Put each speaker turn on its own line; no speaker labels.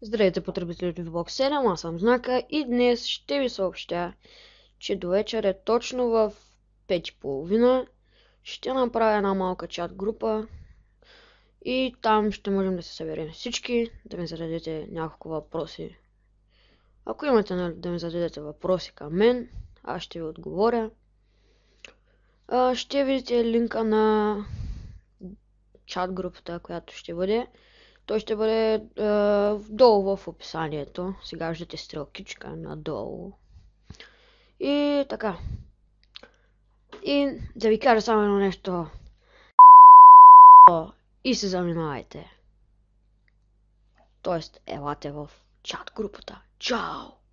Здравейте потребители от Vlog 7, аз съм Знака и днес ще ви съобщя, че до вечер е точно в 5.30 ще направя една малка чат група и там ще можем да се съберем всички, да ми зададете няколко въпроси. Ако имате нали, да ми зададете въпроси към мен, аз ще ви отговоря. ще видите линка на чат групата, която ще бъде. Той ще бъде е, долу в описанието. Сега виждате стрелкичка надолу. И така. И да ви кажа само едно нещо. И се занимавайте. Тоест, елате в чат групата.
Чао!